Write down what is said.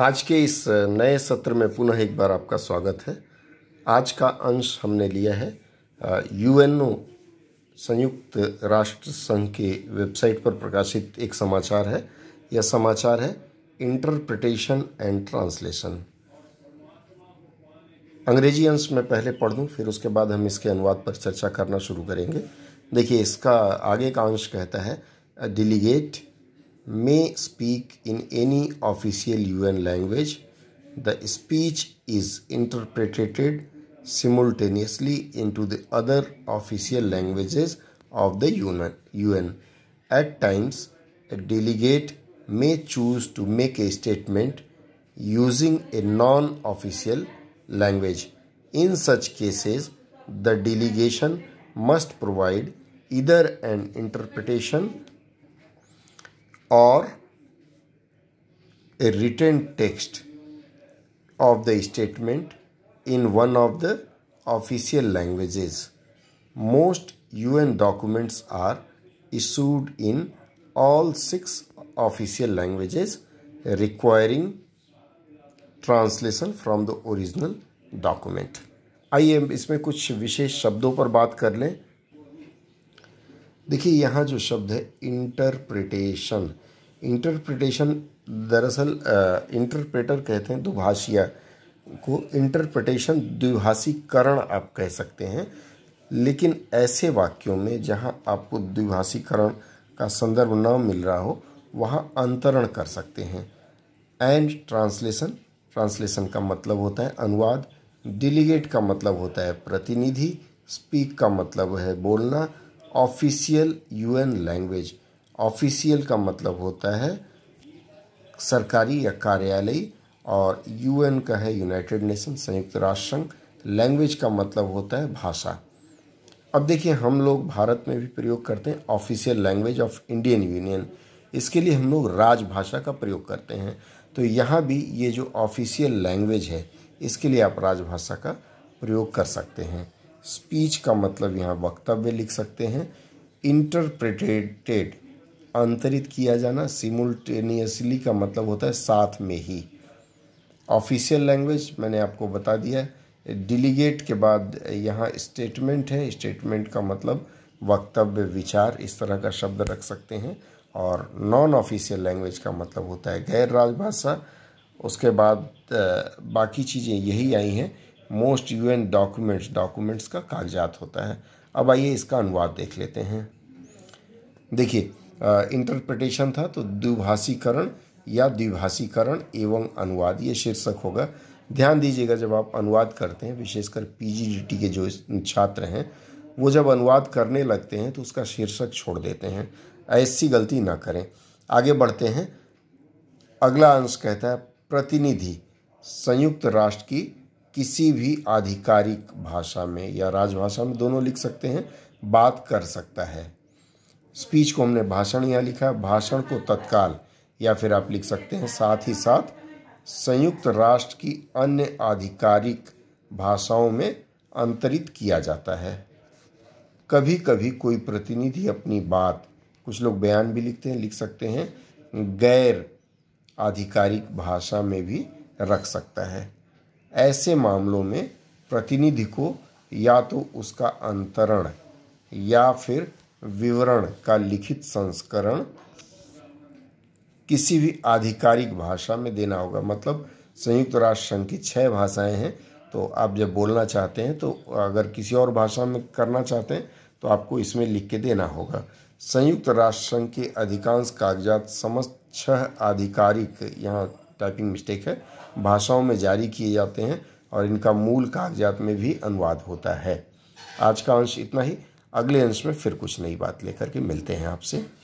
आज के इस नए सत्र में पुनः एक बार आपका स्वागत है आज का अंश हमने लिया है यूएनओ संयुक्त राष्ट्र संघ के वेबसाइट पर प्रकाशित एक समाचार है यह समाचार है इंटरप्रिटेशन एंड ट्रांसलेशन अंग्रेजी अंश मैं पहले पढ़ दूं फिर उसके बाद हम इसके अनुवाद पर चर्चा करना शुरू करेंगे देखिए इसका आगे का अंश कहता है delegate may speak in any official UN language. The speech is interpreted simultaneously into the other official languages of the UN. At times, a delegate may choose to make a statement using a non-official language. In such cases, the delegation must provide either an interpretation or a written text of the statement in one of the official languages. Most UN documents are issued in all six official languages requiring translation from the original document आइए इसमें कुछ विशेष शब्दों पर बात कर लें देखिए यहाँ जो शब्द है इंटरप्रिटेशन इंटरप्रिटेशन दरअसल इंटरप्रेटर कहते हैं दुभाषिया को इंटरप्रिटेशन द्विभाषीकरण आप कह सकते हैं लेकिन ऐसे वाक्यों में जहाँ आपको द्विभाषीकरण का संदर्भ न मिल रहा हो वहाँ अंतरण कर सकते हैं एंड ट्रांसलेशन ट्रांसलेशन का मतलब होता है अनुवाद डिलीगेट का मतलब होता है प्रतिनिधि स्पीक का मतलब है बोलना ऑफिशियल यूएन लैंग्वेज ऑफिशियल का मतलब होता है सरकारी या कार्यालय और यूएन का है यूनाइटेड नेशन संयुक्त राष्ट्र संघ लैंग्वेज का मतलब होता है भाषा अब देखिए हम लोग भारत में भी प्रयोग करते हैं official language of Indian union इसके लिए हम लोग राजभाषा का प्रयोग करते हैं तो यहाँ भी ये जो ऑफिशियल लैंग्वेज है इसके लिए आप राजभाषा का प्रयोग कर सकते हैं स्पीच का मतलब यहाँ वक्तव्य लिख सकते हैं इंटरप्रिटेटेड अंतरित किया जाना सिमुलटेनियसली का मतलब होता है साथ में ही ऑफिशियल लैंग्वेज मैंने आपको बता दिया है डिलीगेट के बाद यहाँ स्टेटमेंट है स्टेटमेंट का मतलब वक्तव्य विचार इस तरह का शब्द रख सकते हैं और नॉन ऑफिशियल लैंग्वेज का मतलब होता है गैर राजभाषा उसके बाद बाकी चीज़ें यही आई हैं मोस्ट यूएन डॉक्यूमेंट्स डॉक्यूमेंट्स का कागजात होता है अब आइए इसका अनुवाद देख लेते हैं देखिए इंटरप्रिटेशन था तो द्विभाषीकरण या द्विभाषीकरण एवं अनुवाद ये शीर्षक होगा ध्यान दीजिएगा जब आप अनुवाद करते हैं विशेषकर पी के जो छात्र हैं वो जब अनुवाद करने लगते हैं तो उसका शीर्षक छोड़ देते हैं ऐसी गलती ना करें आगे बढ़ते हैं अगला अंश कहता है प्रतिनिधि संयुक्त राष्ट्र की किसी भी आधिकारिक भाषा में या राजभाषा में दोनों लिख सकते हैं बात कर सकता है स्पीच को हमने भाषण या लिखा भाषण को तत्काल या फिर आप लिख सकते हैं साथ ही साथ संयुक्त राष्ट्र की अन्य आधिकारिक भाषाओं में अंतरित किया जाता है कभी कभी कोई प्रतिनिधि अपनी बात कुछ लोग बयान भी लिखते हैं लिख सकते हैं गैर आधिकारिक भाषा में भी रख सकता है ऐसे मामलों में प्रतिनिधि को या तो उसका अंतरण या फिर विवरण का लिखित संस्करण किसी भी आधिकारिक भाषा में देना होगा मतलब संयुक्त राष्ट्र संघ की छः भाषाएं हैं तो आप जब बोलना चाहते हैं तो अगर किसी और भाषा में करना चाहते हैं तो आपको इसमें लिख के देना होगा संयुक्त राष्ट्र संघ के अधिकांश कागजात समस्त छह आधिकारिक यहाँ टाइपिंग मिस्टेक है भाषाओं में जारी किए जाते हैं और इनका मूल कागजात में भी अनुवाद होता है आज का अंश इतना ही अगले अंश में फिर कुछ नई बात लेकर के मिलते हैं आपसे